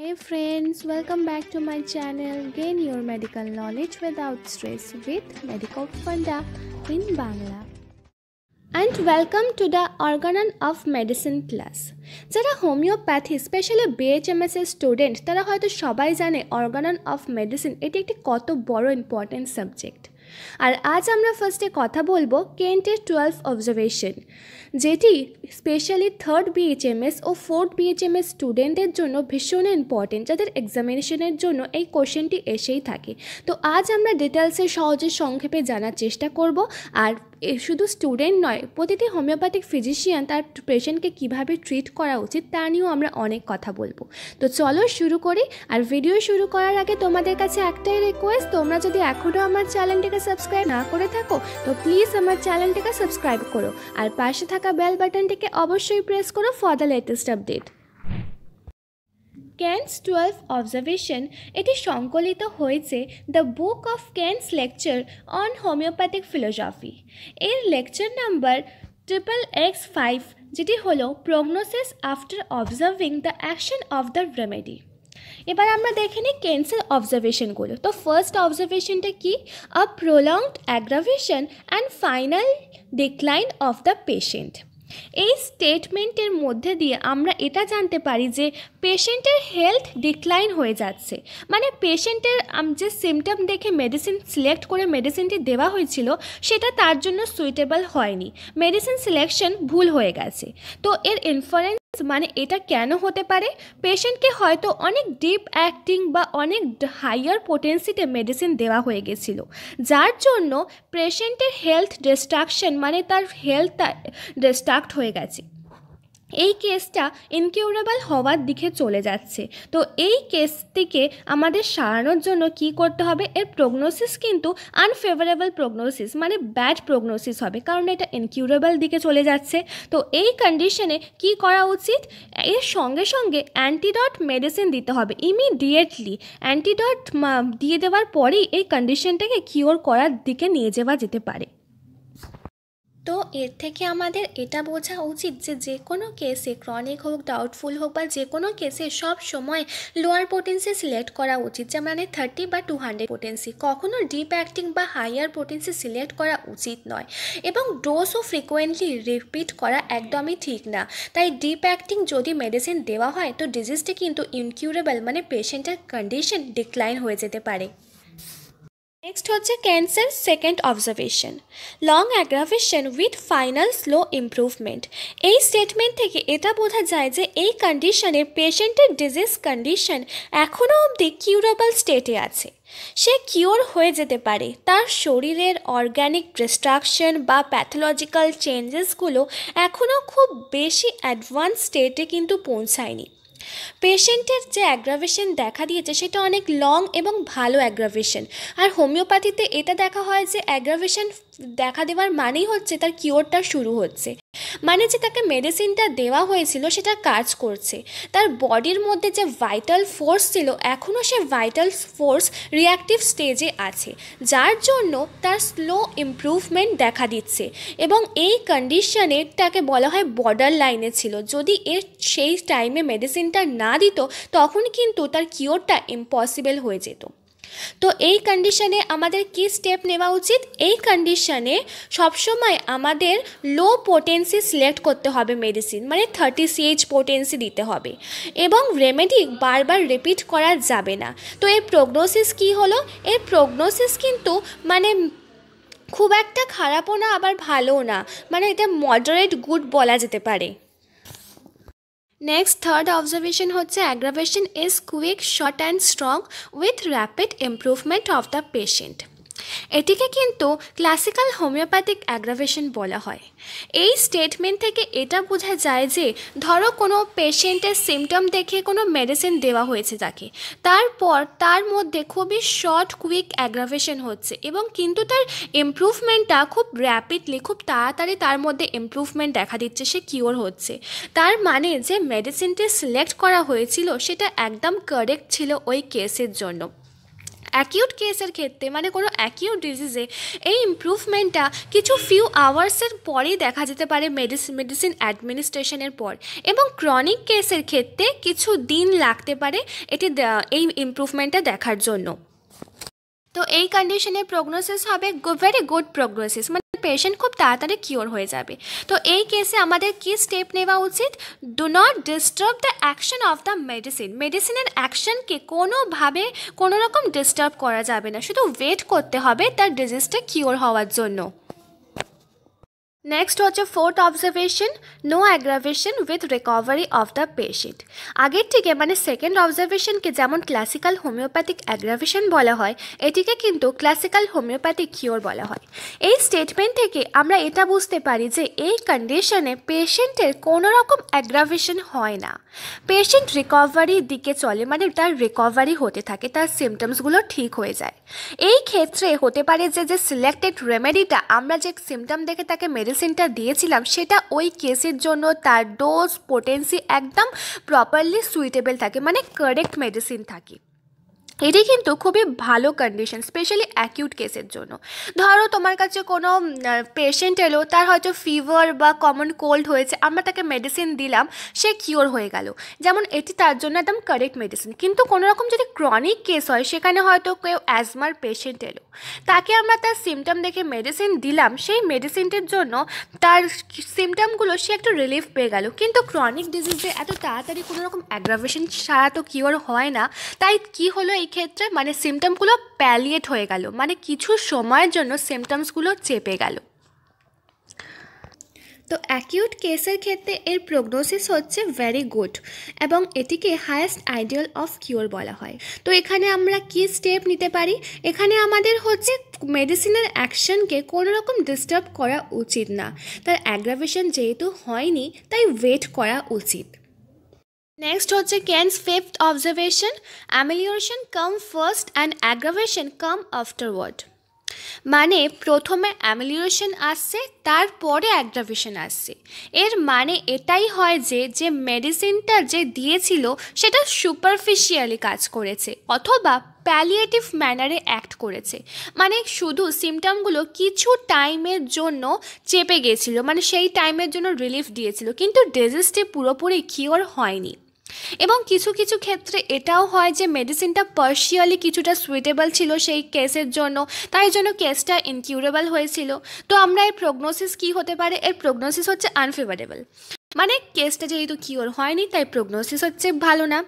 Hey friends, welcome back to my channel. Gain your medical knowledge without stress with Medical Funda in Bangla. And welcome to the Organon of Medicine class. যারা homeopathy specially BHMS এর student তারা হয়তো সবাই জানে Organon of medicine এটি একটি কত বড় ইম্পর্ট্যান্ট সাবজেক্ট আর আজ আমরা ফার্স্টে কথা বলবো কেন্টের টুয়েলভ অবজারভেশন যেটি স্পেশালি থার্ড বিএইচএমএস ও ফোর্থ বিএচএমএস স্টুডেন্টদের জন্য ভীষণ ইম্পর্টেন্ট যাদের এক্সামিনেশনের জন্য এই কোশ্চেনটি এসেই থাকে তো আজ আমরা ডিটেলসে সহজে সংক্ষেপে জানার চেষ্টা করব আর শুধু স্টুডেন্ট নয় প্রতিটি হোমিওপ্যাথিক ফিজিশিয়ান তার পেশেন্টকে কিভাবে ট্রিট করা উচিত তা নিয়েও আমরা অনেক কথা বলবো তো চলো শুরু করি আর ভিডিও শুরু করার আগে তোমাদের কাছে একটাই রিকোয়েস্ট তোমরা যদি এখনও আমার চ্যানেলটিকে সাবস্ক্রাইব না করে থাকো তো প্লিজ আমার চ্যানেলটিকে সাবস্ক্রাইব করো আর পাশে থাকা বেল বাটনটিকে অবশ্যই প্রেস করো for the latest update Kent's twelve observation এটি সংকলিত হয়েছে the book of Kent's lecture on homeopathic philosophy এর lecture number triple X five যেটি হলো prognosis after observing the action of the remedy এবার আমরা দেখে নিই ক্যান্সার অবজারভেশনগুলো তো ফার্স্ট অবজারভেশনটা কি a prolonged aggravation and final decline of the patient এই স্টেটমেন্টের মধ্যে দিয়ে আমরা এটা জানতে পারি যে পেশেন্টের হেলথ ডিক্লাইন হয়ে যাচ্ছে মানে পেশেন্টের যে সিমটম দেখে মেডিসিন সিলেক্ট করে মেডিসিনটি দেওয়া হয়েছিল সেটা তার জন্য সুইটেবল হয়নি মেডিসিন সিলেকশন ভুল হয়ে গেছে তো এর ইনফারেন্স মানে এটা কেন হতে পারে পেশেন্টকে হয়তো অনেক ডিপ অ্যাক্টিং বা অনেক হাইয়ার পোটেন্সিতে মেডিসিন দেওয়া হয়ে গেছিল যার জন্য পেশেন্টের হেলথ ডিস্ট্রাকশন মানে তার হেলথ ডিস্ট্রাক্ট হয়ে গেছে এই কেসটা ইনকিউরেবল হওয়ার দিকে চলে যাচ্ছে তো এই কেসটিকে আমাদের সারানোর জন্য কি করতে হবে এর প্রগনোসিস কিন্তু আনফেভারেবল প্রগনোসিস মানে ব্যাড প্রগনোসিস হবে কারণ এটা ইনকিউরেবল দিকে চলে যাচ্ছে তো এই কন্ডিশনে কি করা উচিত এর সঙ্গে সঙ্গে অ্যান্টিডট মেডিসিন দিতে হবে ইমিডিয়েটলি অ্যান্টিডট দিয়ে দেওয়ার পরেই এই কন্ডিশনটাকে কিওর করার দিকে নিয়ে যাওয়া যেতে পারে তো এর থেকে আমাদের এটা বোঝা উচিত যে যে কোনো কেসে ক্রনিক হোক ডাউটফুল হোক বা যে কোনো কেসে সব সময় লোয়ার পোটেন্সি সিলেক্ট করা উচিত যে মানে থার্টি বা টু হান্ড্রেড পোটেন্সি কখনো ডিপ অ্যাক্টিং বা হায়ার পোটেন্সি সিলেক্ট করা উচিত নয় এবং ডোজও ফ্রিকোয়েন্টলি রিপিট করা একদমই ঠিক না তাই ডিপ অ্যাক্টিং যদি মেডিসিন দেওয়া হয় তো ডিজিজটি কিন্তু ইনকিউরেবল মানে পেশেন্টের কন্ডিশন ডিক্লাইন হয়ে যেতে পারে নেক্সট হচ্ছে ক্যান্সার second observation long aggravation with final slow improvement এই স্টেটমেন্ট থেকে এটা বোঝা যায় যে এই কন্ডিশনের পেশেন্টের ডিজিজ কন্ডিশন এখনও অবধি কিউরেবল স্টেটে আছে সে কিওর হয়ে যেতে পারে তার শরীরের অর্গ্যানিক ডিস্ট্রাকশন বা প্যাথোলজিক্যাল চেঞ্জেসগুলো এখনও খুব বেশি অ্যাডভান্স স্টেটে কিন্তু পৌঁছায়নি পেশেন্টের যে অ্যাগ্রাভেশন দেখা দিয়েছে সেটা অনেক লং এবং ভালো অ্যাগ্রাভেশন আর হোমিওপ্যাথিতে এটা দেখা হয় যে অ্যাগ্রাভেশন দেখা দেওয়ার মানেই হচ্ছে তার কিওরটা শুরু হচ্ছে মানে যে তাকে মেডিসিনটা দেওয়া হয়েছিল সেটা কাজ করছে তার বডির মধ্যে যে ভাইটাল ফোর্স ছিল এখনও সে ভাইটাল ফোর্স রিয়াক্টিভ স্টেজে আছে যার জন্য তার স্লো ইম্প্রুভমেন্ট দেখা দিচ্ছে এবং এই কন্ডিশনে তাকে বলা হয় বর্ডার লাইনে ছিল যদি এর সেই টাইমে মেডিসিনটা না দিত তখন কিন্তু তার কিওরটা ইম্পসিবল হয়ে যেত তো এই কন্ডিশনে আমাদের কি স্টেপ নেওয়া উচিত এই কন্ডিশনে সবসময় আমাদের লো পোটেন্সি সিলেক্ট করতে হবে মেডিসিন মানে থার্টি সিএইচ পোটেন্সি দিতে হবে এবং রেমেডি বারবার রিপিট করা যাবে না তো এর প্রোগনোসিস কি হলো এর প্রোগনোসিস কিন্তু মানে খুব একটা খারাপও না আবার ভালোও না মানে এটা মডারেট গুড বলা যেতে পারে Next third observation hoche aggravation is quick short and strong with rapid improvement of the patient. এটিকে কিন্তু ক্লাসিক্যাল হোমিওপ্যাথিক অ্যাগ্রাভেশন বলা হয় এই স্টেটমেন্ট থেকে এটা বোঝা যায় যে ধরো কোনো পেশেন্টের সিমটম দেখে কোনো মেডিসিন দেওয়া হয়েছে তাকে তারপর তার মধ্যে খুবই শর্ট কুইক অ্যাগ্রাভেশন হচ্ছে এবং কিন্তু তার ইমপ্রুভমেন্টটা খুব র্যাপিডলি খুব তাড়াতাড়ি তার মধ্যে ইমপ্রুভমেন্ট দেখা দিচ্ছে সে কিওর হচ্ছে তার মানে যে মেডিসিনটি সিলেক্ট করা হয়েছিল সেটা একদম কারেক্ট ছিল ওই কেসের জন্য অ্যাকিউট কেসের ক্ষেত্রে মানে কোনো অ্যাকিউট ডিজিজে এই ইম্প্রুভমেন্টটা কিছু ফিউ আওয়ার্সের পরেই দেখা যেতে পারে মেডিসিন মেডিসিন অ্যাডমিনিস্ট্রেশনের পর এবং ক্রনিক কেসের ক্ষেত্রে কিছু দিন লাগতে পারে এটি এই ইম্প্রুভমেন্টটা দেখার জন্য তো এই কন্ডিশনে প্রোগনোসিস হবে ভেরি গুড মানে পেশেন্ট খুব তাড়াতাড়ি কিওর হয়ে যাবে তো এই কেসে আমাদের কি স্টেপ নেওয়া উচিত do not disturb the action of the medicine মেডিসিনের অ্যাকশনকে কোনোভাবে কোনো রকম ডিস্টার্ব করা যাবে না শুধু ওয়েট করতে হবে তার ডিজিজটা কিওর হওয়ার জন্য নেক্সট হচ্ছে fourth observation no aggravation with recovery of the patient আগের থেকে মানে সেকেন্ড অবজারভেশনকে যেমন ক্লাসিক্যাল হোমিওপ্যাথিক অ্যাগ্রাভেশন বলা হয় এটিকে কিন্তু ক্লাসিক্যাল হোমিওপ্যাথিক কিওর বলা হয় এই স্টেটমেন্ট থেকে আমরা এটা বুঝতে পারি যে এই কন্ডিশনে পেশেন্টের কোনো রকম অ্যাগ্রাভেশন হয় না পেশেন্ট রিকভারির দিকে চলে মানে তার রিকভারি হতে থাকে তার সিমটমসগুলো ঠিক হয়ে যায় এই ক্ষেত্রে হতে পারে যে যে সিলেক্টেড রেমেডিটা আমরা যে সিমটম দেখে তাকে মেরে মেডিসিনটা দিয়েছিলাম সেটা ওই কেসের জন্য তার ডোজ পোটেন্সি একদম প্রপারলি সুইটেবল থাকে মানে কারেক্ট মেডিসিন থাকে এটি কিন্তু খুবই ভালো কন্ডিশন স্পেশালি অ্যাকিউট কেসের জন্য ধরো তোমার কাছে কোনো পেশেন্ট এলো তার হয়তো ফিভার বা কমন কোল্ড হয়েছে আমরা তাকে মেডিসিন দিলাম সে কিওর হয়ে গেল যেমন এটি তার জন্য একদম কারেক্ট মেডিসিন কিন্তু কোনো রকম যদি ক্রনিক কেস হয় সেখানে হয়তো কেউ অ্যাজমার পেশেন্ট এলো তাকে আমরা তার সিমটম দেখে মেডিসিন দিলাম সেই মেডিসিনটির জন্য তার সিমটমগুলো সে একটু রিলিফ পেয়ে গেল কিন্তু ক্রনিক ডিজিজে এত তাড়াতাড়ি কোনো রকম অ্যাগ্রাভেশন ছাড়া তো কিওর হয় না তাই কি হলো এই ক্ষেত্রে মানে সিমটমগুলো প্যালিয়েট হয়ে গেল মানে কিছু সময়ের জন্য সিমটমসগুলো চেপে গেল তো অ্যাকিউট কেসের ক্ষেত্রে এর প্রোগনোসিস হচ্ছে ভেরি গুড এবং এটিকে হায়েস্ট আইডিয়াল অফ কিওর বলা হয় তো এখানে আমরা কি স্টেপ নিতে পারি এখানে আমাদের হচ্ছে মেডিসিনের অ্যাকশনকে কোনো রকম ডিস্টার্ব করা উচিত না তার অ্যাগ্রাভেশন যেহেতু হয়নি তাই ওয়েট করা উচিত নেক্সট হচ্ছে Kent's fifth observation amelioration come first and aggravation come afterward মানে প্রথমে অ্যামিলিওরেশন আসছে তারপরে অ্যাগ্রাভেশন আসছে এর মানে এটাই হয় যে যে মেডিসিনটা যে দিয়েছিল সেটা সুপারফিশিয়ালি কাজ করেছে অথবা প্যালিয়েটিভ ম্যানারে অ্যাক্ট করেছে মানে শুধু সিমটমগুলো কিছু টাইমের জন্য চেপে গেছিলো মানে সেই টাইমের জন্য রিলিফ দিয়েছিল কিন্তু ডিজিজটি পুরোপুরি কিওর হয়নি এবং কিছু কিছু ক্ষেত্রে এটাও হয় যে মেডিসিনটা পার্সিয়ালি কিছুটা সুইটেবল ছিল সেই কেসের জন্য তাই জন্য কেসটা ইনকিউরেবল হয়েছিল তো আমরা এর প্রগনোসিস কি হতে পারে এর প্রগনোসিস হচ্ছে আনফেভারেবল মানে কেসটা যেহেতু কিওর হয়নি তাই প্রগনোসিস হচ্ছে ভালো না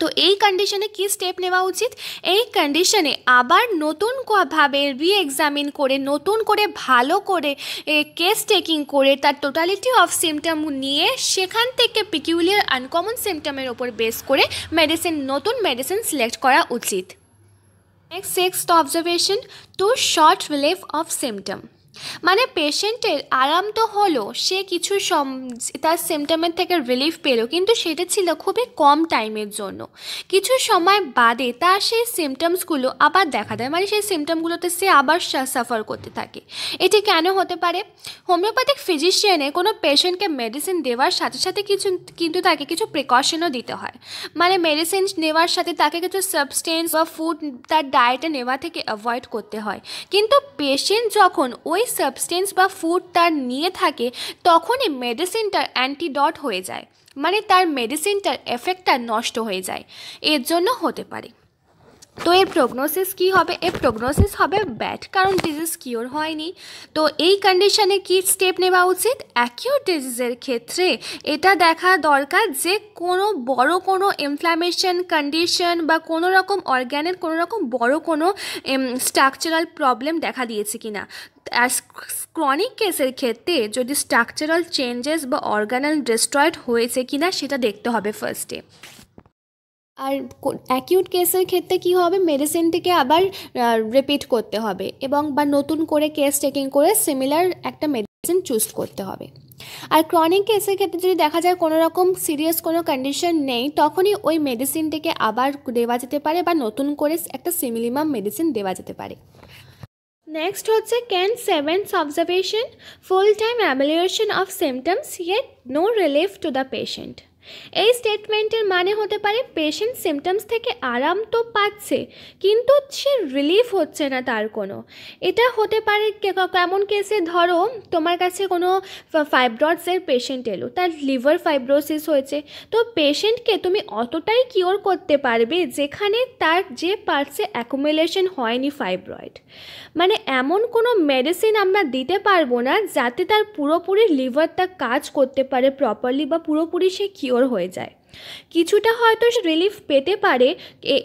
তো এই কন্ডিশনে কি স্টেপ নেওয়া উচিত এই কন্ডিশনে আবার নতুন ভাবে রি এক্সামিন করে নতুন করে ভালো করে কেস টেকিং করে তার টোটালিটি অফ সিমটম নিয়ে সেখান থেকে পিকিউলিয়ার আনকমন সিমটমের ওপর বেস করে মেডিসিন নতুন মেডিসিন সিলেক্ট করা উচিত next sixth observation too short relief of symptom মানে পেশেন্টের আরাম তো হলো সে কিছু তার সিমটমের থেকে রিলিফ পেলো কিন্তু সেটা ছিল খুবই কম টাইমের জন্য কিছু সময় বাদে তার সেই সিমটমসগুলো আবার দেখা দেয় মানে সেই সিমটমগুলোতে সে আবার সাফার করতে থাকে এটি কেন হতে পারে হোমিওপ্যাথিক ফিজিশিয়ানে কোনো পেশেন্টকে মেডিসিন দেওয়ার সাথে সাথে কিছু কিন্তু তাকে কিছু প্রিকশনও দিতে হয় মানে মেডিসিন নেওয়ার সাথে তাকে কিছু সাবস্টেন্স বা ফুড তার ডায়েটে নেওয়া থেকে অ্যাভয়েড করতে হয় কিন্তু পেশেন্ট যখন ওই ওই সাবস্টেন্স বা ফুড তার নিয়ে থাকে তখনই মেডিসিনটার অ্যান্টিডট হয়ে যায় মানে তার মেডিসিনটার এফেক্টটা নষ্ট হয়ে যায় এর জন্য হতে পারে তো এর প্রোগনোসিস কি হবে এর প্রোগনোসিস হবে ব্যাড কারণ ডিজিজ কিওর হয়নি তো এই কন্ডিশনে কি স্টেপ নেওয়া উচিত অ্যাকিউট ডিজিজের ক্ষেত্রে এটা দেখা দরকার যে কোনো বড় কোনো ইনফ্ল্যামেশন কন্ডিশন বা কোনো রকম অর্গ্যানের কোনো রকম বড় কোনো স্ট্রাকচারাল প্রবলেম দেখা দিয়েছে কিনা অ্যাজ ক্রনিক কেসের ক্ষেত্রে যদি স্ট্রাকচারাল চেঞ্জেস বা অর্গানাল ডিস্ট্রয়েড হয়েছে কিনা সেটা দেখতে হবে ফার্স্টে আর অ্যাকিউট কেসের ক্ষেত্রে কি হবে মেডিসিনটিকে আবার রিপিট করতে হবে এবং বা নতুন করে কেস চেকিং করে সিমিলার একটা মেডিসিন চুজ করতে হবে আর ক্রনিক কেসের ক্ষেত্রে যদি দেখা যায় কোনো রকম সিরিয়াস কোনো কন্ডিশন নেই তখনই ওই মেডিসিনটিকে আবার দেওয়া যেতে পারে বা নতুন করে একটা সিমিলিমাম মেডিসিন দেওয়া যেতে পারে নেক্সট হচ্ছে Kent seven observation full time amelioration of symptoms yet no relief to the patient এই স্টেটমেন্টের মানে হতে পারে পেশেন্ট সিমটমস থেকে আরাম তো পাচ্ছে কিন্তু সে রিলিফ হচ্ছে না তার কোনো এটা হতে পারে কেমন কেসে ধরো তোমার কাছে কোনো ফাইব্রডসের পেশেন্ট এলো তার লিভার ফাইব্রোসিস হয়েছে তো পেশেন্টকে তুমি অতটাই কিওর করতে পারবে যেখানে তার যে পার্টসে অ্যাকুমুলেশন হয়নি ফাইব্রয়েড মানে এমন কোনো মেডিসিন আমরা দিতে পারবো না যাতে তার পুরোপুরি লিভারটা কাজ করতে পারে প্রপারলি বা পুরোপুরি সে কিওর কিওর হয়ে যায় কিছুটা হয়তো রিলিফ পেতে পারে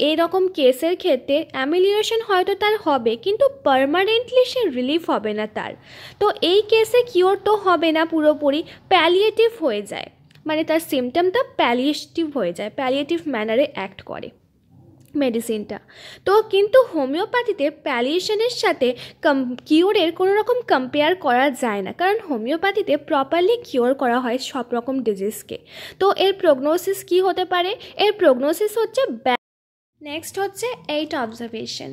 এরকম কেসের ক্ষেত্রে অ্যামিলিয়েশন হয়তো তার হবে কিন্তু পারমানেন্টলি সে রিলিফ হবে না তার তো এই কেসে কিওর তো হবে না পুরোপুরি প্যালিয়েটিভ হয়ে যায় মানে তার সিমটমটা প্যালিয়েটিভ হয়ে যায় প্যালিয়েটিভ ম্যানারে অ্যাক্ট করে মেডিসিনটা তো কিন্তু হোমিওপ্যাথিতে প্যালিয়েশনের সাথে কম কিওরের কোনো রকম কম্পেয়ার করা যায় না কারণ হোমিওপ্যাথিতে প্রপারলি কিওর করা হয় সব রকম ডিজিজকে তো এর প্রগনোসিস কি হতে পারে এর প্রগনোসিস হচ্ছে নেক্সট হচ্ছে eight observation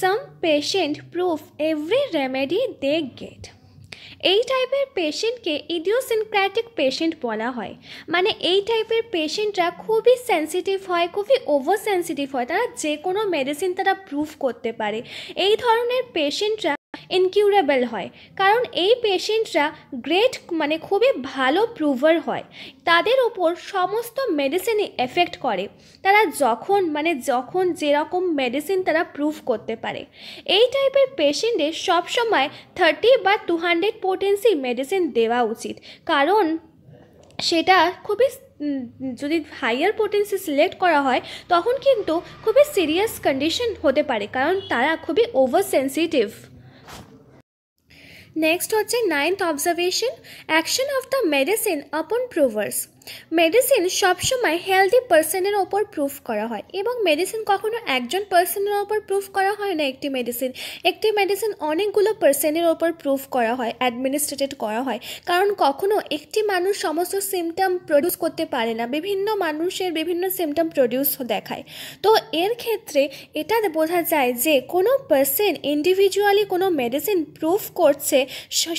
some patient prove every remedy they get এই টাইপের পেশেন্টকে ইডিওসিনক্র্যাটিক পেশেন্ট বলা হয় মানে এই টাইপের পেশেন্টরা খুবই সেন্সিটিভ হয় খুবই ওভার সেন্সিটিভ হয় তারা যে কোনো মেডিসিন তারা প্রুভ করতে পারে এই ধরনের পেশেন্টরা ইনকিউরেবল হয় কারণ এই পেশেন্টরা গ্রেট মানে খুবই ভালো প্রুভার হয় তাদের ওপর সমস্ত মেডিসিনই এফেক্ট করে তারা যখন মানে যখন যেরকম মেডিসিন তারা প্রুভ করতে পারে এই টাইপের পেশেন্টের সবসময় থার্টি বা টু হান্ড্রেড পোটেন্সি মেডিসিন দেওয়া উচিত কারণ সেটা খুবই যদি হাইয়ার পোটেন্সি সিলেক্ট করা হয় তখন কিন্তু খুবই সিরিয়াস কন্ডিশন হতে পারে কারণ তারা খুবই ওভার সেন্সিটিভ নেক্সট হচ্ছে ninth observation action of the medicine upon provers medicine সবসময় হেলদি পার্সনের ওপর প্রুফ করা হয় এবং মেডিসিন কখনো একজন পার্সনের ওপর প্রুফ করা হয় না একটি মেডিসিন একটি মেডিসিন অনেকগুলো পার্সনের ওপর প্রুফ করা হয় অ্যাডমিনিস্ট্রেটেড করা হয় কারণ কখনো একটি মানুষ সমস্ত সিমটম প্রডিউস করতে পারে না বিভিন্ন মানুষের বিভিন্ন সিমটম প্রডিউস দেখায় তো এর ক্ষেত্রে এটা বোঝা যায় যে কোনো পার্সন ইন্ডিভিজুয়ালি কোনো মেডিসিন প্রুফ করছে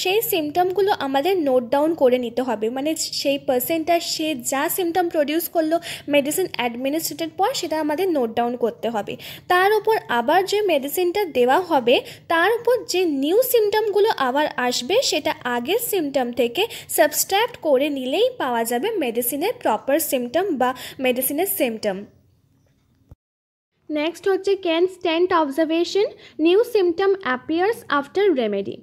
সেই সিমটমগুলো আমাদের নোট ডাউন করে নিতে হবে মানে সেই পার্সেন্টটা সে যা সিমটম প্রডিউস করলো মেডিসিন অ্যাডমিনিস্ট্রেটেড পর সেটা আমাদের নোট ডাউন করতে হবে তার উপর আবার যে মেডিসিনটা দেওয়া হবে তার উপর যে নিউ সিমটমগুলো আবার আসবে সেটা আগের সিমটম থেকে সাবস্ট্রাক্ট করে নিলেই পাওয়া যাবে মেডিসিনের প্রপার সিমটম বা মেডিসিনের সিমটম নেক্সট হচ্ছে Kent's tenth observation new symptom appears after remedy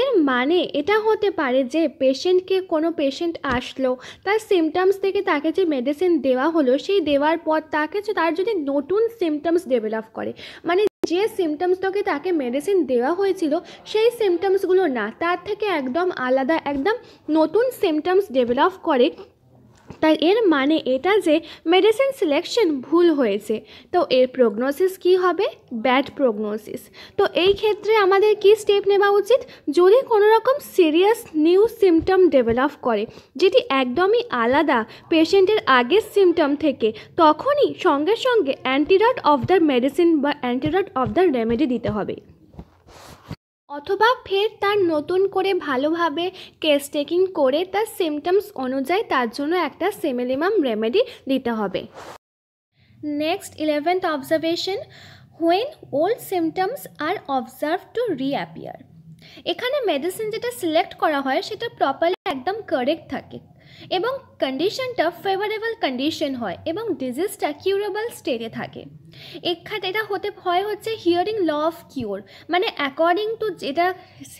এর মানে এটা হতে পারে যে পেশেন্টকে কোনো পেশেন্ট আসলো তার সিমটমস থেকে তাকে যে মেডিসিন দেওয়া হলো সেই দেওয়ার পর তাকে তার যদি নতুন সিমটমস ডেভেলপ করে মানে যে তোকে তাকে মেডিসিন দেওয়া হয়েছিল সেই সিমটমসগুলো না তার থেকে একদম আলাদা একদম নতুন সিমটমস ডেভেলপ করে তাই এর মানে এটা যে মেডিসিন সিলেকশন ভুল হয়েছে তো এর প্রগনোসিস কি হবে ব্যাড প্রগনোসিস তো এই ক্ষেত্রে আমাদের কি স্টেপ নেওয়া উচিত যদি কোনো রকম সিরিয়াস নিউ সিমটম ডেভেলপ করে যেটি একদমই আলাদা পেশেন্টের আগের সিমটম থেকে তখনই সঙ্গে সঙ্গে অ্যান্টিডট অফ দ্য মেডিসিন বা অ্যান্টিডট অফ দ্য রেমেডি দিতে হবে অথবা ফের তার নতুন করে ভালোভাবে কেস টেকিং করে তার সিমটমস অনুযায়ী তার জন্য একটা সেমিলিমাম রেমেডি দিতে হবে next eleventh observation when old symptoms are observe to reappear এখানে মেডিসিন যেটা সিলেক্ট করা হয় সেটা প্রপারলি একদম কারেক্ট থাকে এবং কন্ডিশনটা ফেভারেবল কন্ডিশন হয় এবং ডিজিজটা কিউরেবল স্টেটে থাকে এখানে এটা হতে হয় হচ্ছে হিয়ারিং ল অফ কিওর মানে অ্যাকর্ডিং টু যেটা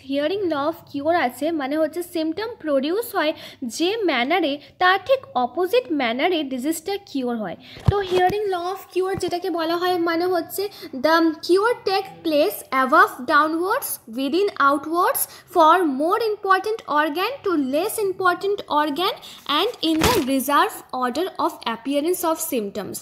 হিয়ারিং ল অফ কিওর আছে মানে হচ্ছে সিমটম প্রডিউস হয় যে ম্যানারে তার ঠিক অপোজিট ম্যানারে ডিজিজটা কিওর হয় তো হিয়ারিং ল অফ কিওর যেটাকে বলা হয় মানে হচ্ছে the cure take place above downwards within outwards for more important organ to less important organ and in the reserve order of appearance of symptoms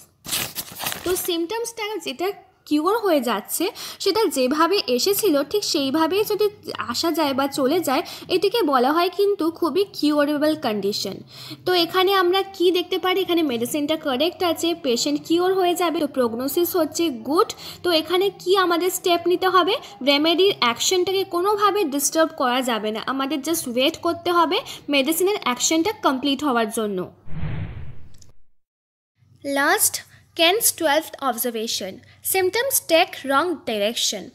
তো সিমটমসটা যেটা cure হয়ে যাচ্ছে সেটা যেভাবে এসেছিল ঠিক সেইভাবেই যদি আসা যায় বা চলে যায় এটিকে বলা হয় কিন্তু খুবই কিউরেবল কন্ডিশন তো এখানে আমরা কি দেখতে পারি এখানে মেডিসিনটা কারেক্ট আছে পেশেন্ট কিওর হয়ে যাবে তো প্রগনোসিস হচ্ছে গুড তো এখানে কি আমাদের স্টেপ নিতে হবে রেমেডির অ্যাকশনটাকে কোনোভাবে ডিস্টার্ব করা যাবে না আমাদের জাস্ট ওয়েট করতে হবে মেডিসিনের অ্যাকশনটা কমপ্লিট হওয়ার জন্য last Kent's twelve observation Symptoms take wrong direction.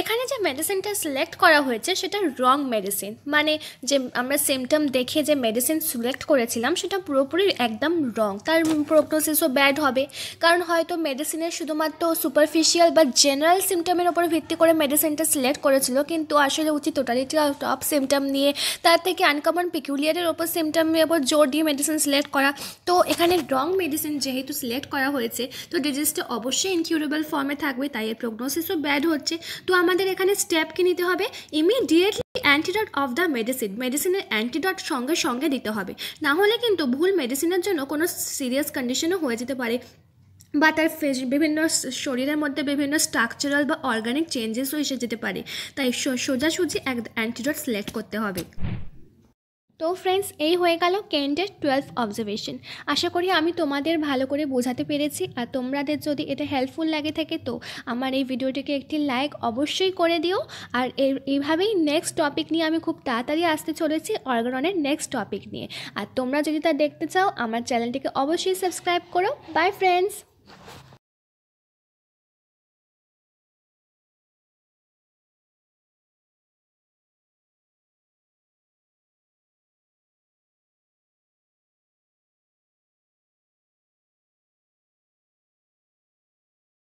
এখানে যে মেডিসিনটা সিলেক্ট করা হয়েছে সেটা রং মেডিসিন মানে যে আমরা সিমটম দেখে যে মেডিসিন সিলেক্ট করেছিলাম সেটা পুরোপুরি একদম রং তার প্রোগনোসিসও ব্যাড হবে কারণ হয়তো মেডিসিনের শুধুমাত্র সুপারফিশিয়াল বা জেনারেল সিমটমের ওপর ভিত্তি করে মেডিসিনটা সিলেক্ট করেছিল কিন্তু আসলে উচিত টোটালিটি টপ সিমটম নিয়ে তার থেকে আনকমন পিকিউলিয়ারের ওপর সিমটমের ওপর জোর দিয়ে মেডিসিন সিলেক্ট করা তো এখানে রং মেডিসিন যেহেতু সিলেক্ট করা হয়েছে তো ডিজিজটা অবশ্যই ইনকিউরেবল ফর্মে থাকবে তাই এর প্রোগনোসিসও ব্যাড হচ্ছে তো আমাদের এখানে স্টেপ কি নিতে হবে immediately antidote of the medicine মেডিসিনের অ্যান্টিডট সঙ্গে সঙ্গে দিতে হবে না হলে কিন্তু ভুল মেডিসিনের জন্য কোনো সিরিয়াস কন্ডিশনও হয়ে যেতে পারে বা তার ফেস বিভিন্ন শরীরের মধ্যে বিভিন্ন স্ট্রাকচারাল বা অর্গানিক চেঞ্জেসও এসে যেতে পারে তাই সোজাসুজি এক অ্যান্টিডট সিলেক্ট করতে হবে তো ফ্রেন্ডস এই হয়ে গেল কেন্টের টুয়েলভ অবজারভেশন আশা করি আমি তোমাদের ভালো করে বোঝাতে পেরেছি আর তোমাদের যদি এটা হেল্পফুল লাগে থাকে তো আমার এই ভিডিওটিকে একটি লাইক অবশ্যই করে দিও আর এইভাবেই নেক্সট টপিক নিয়ে আমি খুব তাড়াতাড়ি আসতে চলেছি অর্গাননের নেক্সট টপিক নিয়ে আর তোমরা যদি তা দেখতে চাও আমার চ্যানেলটিকে অবশ্যই সাবস্ক্রাইব করো বাই ফ্রেন্ডস